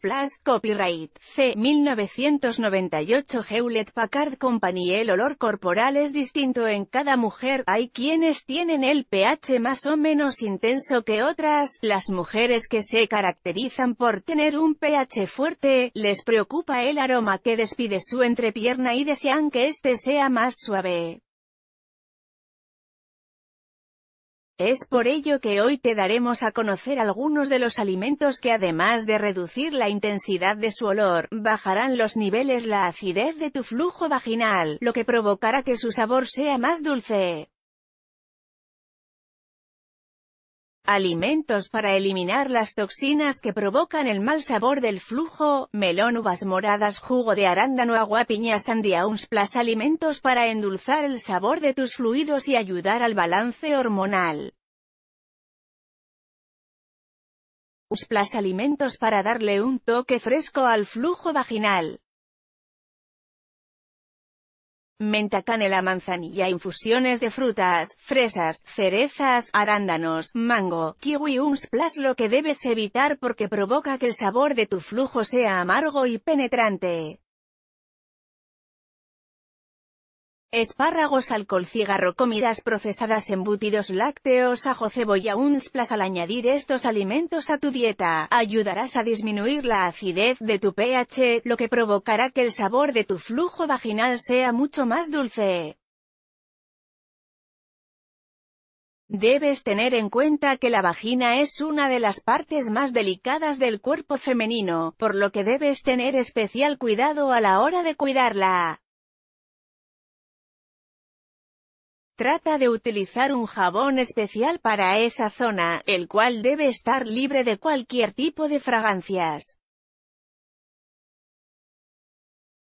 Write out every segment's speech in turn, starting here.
Plus, Copyright, C. 1998 Hewlett Packard Company El olor corporal es distinto en cada mujer, hay quienes tienen el pH más o menos intenso que otras, las mujeres que se caracterizan por tener un pH fuerte, les preocupa el aroma que despide su entrepierna y desean que este sea más suave. Es por ello que hoy te daremos a conocer algunos de los alimentos que además de reducir la intensidad de su olor, bajarán los niveles la acidez de tu flujo vaginal, lo que provocará que su sabor sea más dulce. Alimentos para eliminar las toxinas que provocan el mal sabor del flujo, melón, uvas moradas, jugo de arándano, agua, piña, sandía, plus Alimentos para endulzar el sabor de tus fluidos y ayudar al balance hormonal. Usplas Alimentos para darle un toque fresco al flujo vaginal menta canela manzanilla infusiones de frutas, fresas, cerezas, arándanos, mango, kiwi un splash lo que debes evitar porque provoca que el sabor de tu flujo sea amargo y penetrante. Espárragos, alcohol, cigarro, comidas procesadas, embutidos lácteos, ajo, cebolla, un al añadir estos alimentos a tu dieta, ayudarás a disminuir la acidez de tu pH, lo que provocará que el sabor de tu flujo vaginal sea mucho más dulce. Debes tener en cuenta que la vagina es una de las partes más delicadas del cuerpo femenino, por lo que debes tener especial cuidado a la hora de cuidarla. Trata de utilizar un jabón especial para esa zona, el cual debe estar libre de cualquier tipo de fragancias.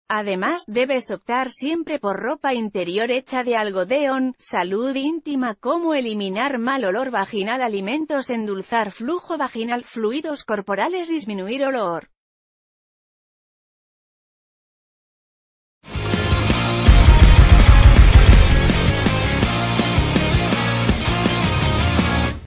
Además debes optar siempre por ropa interior hecha de algodón, salud íntima como eliminar mal olor vaginal alimentos endulzar flujo vaginal fluidos corporales disminuir olor.